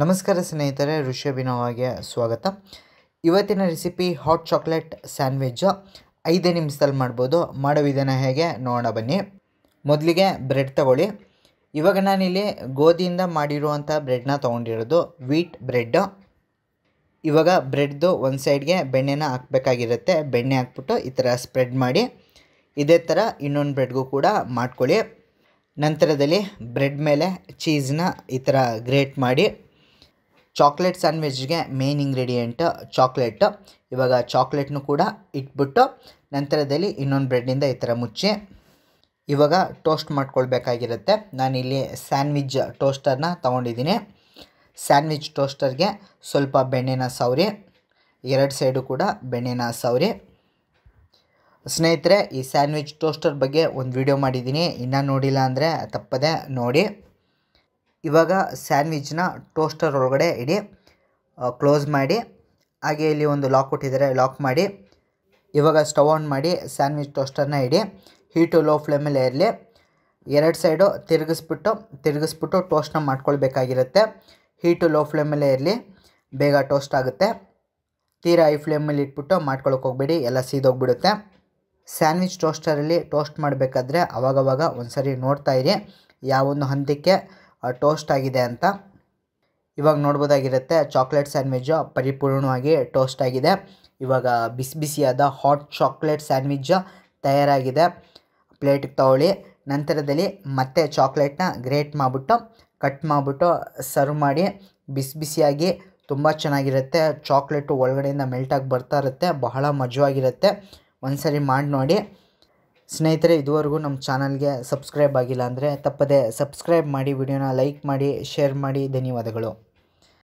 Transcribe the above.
ನಮಸ್ಕಾರ ಸ್ನೇಹಿತರೆ ಋಷಭಿನವಾಗೆ ಸ್ವಾಗತ ಇವತ್ತಿನ ರೆಸಿಪಿ ಹಾಟ್ ಚಾಕ್ಲೇಟ್ ಸ್ಯಾಂಡ್ವಿಜ್ಜು ಐದೇ ನಿಮಿಷದಲ್ಲಿ ಮಾಡ್ಬೋದು ಮಾಡೋ ವಿಧಾನ ಹೇಗೆ ನೋಡೋಣ ಬನ್ನಿ ಮೊದಲಿಗೆ ಬ್ರೆಡ್ ತಗೊಳ್ಳಿ ಇವಾಗ ನಾನಿಲ್ಲಿ ಗೋಧಿಯಿಂದ ಮಾಡಿರುವಂಥ ಬ್ರೆಡ್ನ ತೊಗೊಂಡಿರೋದು ವೀಟ್ ಬ್ರೆಡ್ ಇವಾಗ ಬ್ರೆಡ್ದು ಒಂದು ಸೈಡ್ಗೆ ಬೆಣ್ಣೆನ ಹಾಕಬೇಕಾಗಿರುತ್ತೆ ಬೆಣ್ಣೆ ಹಾಕ್ಬಿಟ್ಟು ಈ ಥರ ಸ್ಪ್ರೆಡ್ ಮಾಡಿ ಇದೇ ಥರ ಇನ್ನೊಂದು ಬ್ರೆಡ್ಗೂ ಕೂಡ ಮಾಡ್ಕೊಳ್ಳಿ ನಂತರದಲ್ಲಿ ಬ್ರೆಡ್ ಮೇಲೆ ಚೀಸ್ನ ಈ ಥರ ಗ್ರೇಟ್ ಮಾಡಿ ಚಾಕ್ಲೇಟ್ ಸ್ಯಾಂಡ್ವಿಚ್ಗೆ ಮೇನ್ ಇಂಗ್ರೀಡಿಯೆಂಟ್ ಚಾಕ್ಲೇಟ್ ಇವಾಗ ಚಾಕ್ಲೇಟ್ನು ಕೂಡ ಇಟ್ಬಿಟ್ಟು ನಂತರದಲ್ಲಿ ಇನ್ನೊಂದು ಬ್ರೆಡ್ನಿಂದ ಈ ಥರ ಮುಚ್ಚಿ ಇವಾಗ ಟೋಸ್ಟ್ ಮಾಡ್ಕೊಳ್ಬೇಕಾಗಿರುತ್ತೆ ನಾನಿಲ್ಲಿ ಸ್ಯಾಂಡ್ವಿಚ್ ಟೋಸ್ಟರ್ನ ತೊಗೊಂಡಿದ್ದೀನಿ ಸ್ಯಾಂಡ್ವಿಚ್ ಟೋಸ್ಟರ್ಗೆ ಸ್ವಲ್ಪ ಬೆಣ್ಣೆನ ಸವರಿ ಎರಡು ಸೈಡು ಕೂಡ ಬೆಣ್ಣೆನ ಸವರಿ ಸ್ನೇಹಿತರೆ ಈ ಸ್ಯಾಂಡ್ವಿಚ್ ಟೋಸ್ಟರ್ ಬಗ್ಗೆ ಒಂದು ವಿಡಿಯೋ ಮಾಡಿದ್ದೀನಿ ಇನ್ನೂ ನೋಡಿಲ್ಲ ಅಂದರೆ ತಪ್ಪದೆ ನೋಡಿ ಇವಾಗ ಸ್ಯಾಂಡ್ವಿಚ್ನ ಟೋಸ್ಟರ್ ಒಳಗಡೆ ಇಡಿ ಕ್ಲೋಸ್ ಮಾಡಿ ಹಾಗೆ ಇಲ್ಲಿ ಒಂದು ಲಾಕ್ ಕೊಟ್ಟಿದ್ದಾರೆ ಲಾಕ್ ಮಾಡಿ ಇವಾಗ ಸ್ಟವ್ ಆನ್ ಮಾಡಿ ಸ್ಯಾಂಡ್ವಿಚ್ ಟೋಸ್ಟರ್ನ ಇಡಿ ಹೀಟು ಲೋ ಫ್ಲೇಮಲ್ಲೇ ಇರಲಿ ಎರಡು ಸೈಡು ತಿರುಗಿಸ್ಬಿಟ್ಟು ತಿರುಗಿಸ್ಬಿಟ್ಟು ಟೋಸ್ಟ್ನ ಮಾಡ್ಕೊಳ್ಬೇಕಾಗಿರುತ್ತೆ ಹೀಟು ಲೋ ಫ್ಲೇಮಲ್ಲೇ ಇರಲಿ ಬೇಗ ಟೋಸ್ಟ್ ಆಗುತ್ತೆ ತೀರಾ ಐ ಫ್ಲೇಮಲ್ಲಿ ಇಟ್ಬಿಟ್ಟು ಮಾಡ್ಕೊಳಕ್ಕೆ ಹೋಗ್ಬೇಡಿ ಎಲ್ಲ ಸೀದೋಗ್ಬಿಡುತ್ತೆ ಸ್ಯಾಂಡ್ವಿಚ್ ಟೋಸ್ಟರಲ್ಲಿ ಟೋಸ್ಟ್ ಮಾಡಬೇಕಾದ್ರೆ ಅವಾಗವಾಗ ಒಂದು ಸರಿ ನೋಡ್ತಾಯಿರಿ ಯಾವೊಂದು ಹಂತಕ್ಕೆ ಟೋಸ್ಟ್ ಆಗಿದೆ ಅಂತ ಇವಾಗ ನೋಡ್ಬೋದಾಗಿರುತ್ತೆ ಚಾಕ್ಲೇಟ್ ಸ್ಯಾಂಡ್ವಿಜ್ಜು ಪರಿಪೂರ್ಣವಾಗಿ ಟೋಸ್ಟ್ ಆಗಿದೆ ಇವಾಗ ಬಿಸಿ ಬಿಸಿಯಾದ ಹಾಟ್ ಚಾಕ್ಲೇಟ್ ಸ್ಯಾಂಡ್ವಿಚ್ಚು ತಯಾರಾಗಿದೆ ಪ್ಲೇಟಿಗೆ ತಗೊಳ್ಳಿ ನಂತರದಲ್ಲಿ ಮತ್ತೆ ಚಾಕ್ಲೇಟ್ನ ಗ್ರೇಟ್ ಮಾಡಿಬಿಟ್ಟು ಕಟ್ ಮಾಡಿಬಿಟ್ಟು ಸರ್ವ್ ಮಾಡಿ ಬಿಸಿ ಬಿಸಿಯಾಗಿ ತುಂಬ ಚೆನ್ನಾಗಿರುತ್ತೆ ಚಾಕ್ಲೇಟು ಒಳಗಡೆಯಿಂದ ಮೆಲ್ಟಾಗಿ ಬರ್ತಾ ಇರುತ್ತೆ ಬಹಳ ಮಜವಾಗಿರುತ್ತೆ ಒಂದು ಸರಿ ಮಾಡಿ ನೋಡಿ ಸ್ನೇಹಿತರೆ ಇದುವರೆಗೂ ನಮ್ಮ ಚಾನಲ್ಗೆ ಸಬ್ಸ್ಕ್ರೈಬ್ ಆಗಿಲ್ಲ ಅಂದರೆ ತಪ್ಪದೆ ಸಬ್ಸ್ಕ್ರೈಬ್ ಮಾಡಿ ವಿಡಿಯೋನ ಲೈಕ್ ಮಾಡಿ ಶೇರ್ ಮಾಡಿ ಧನ್ಯವಾದಗಳು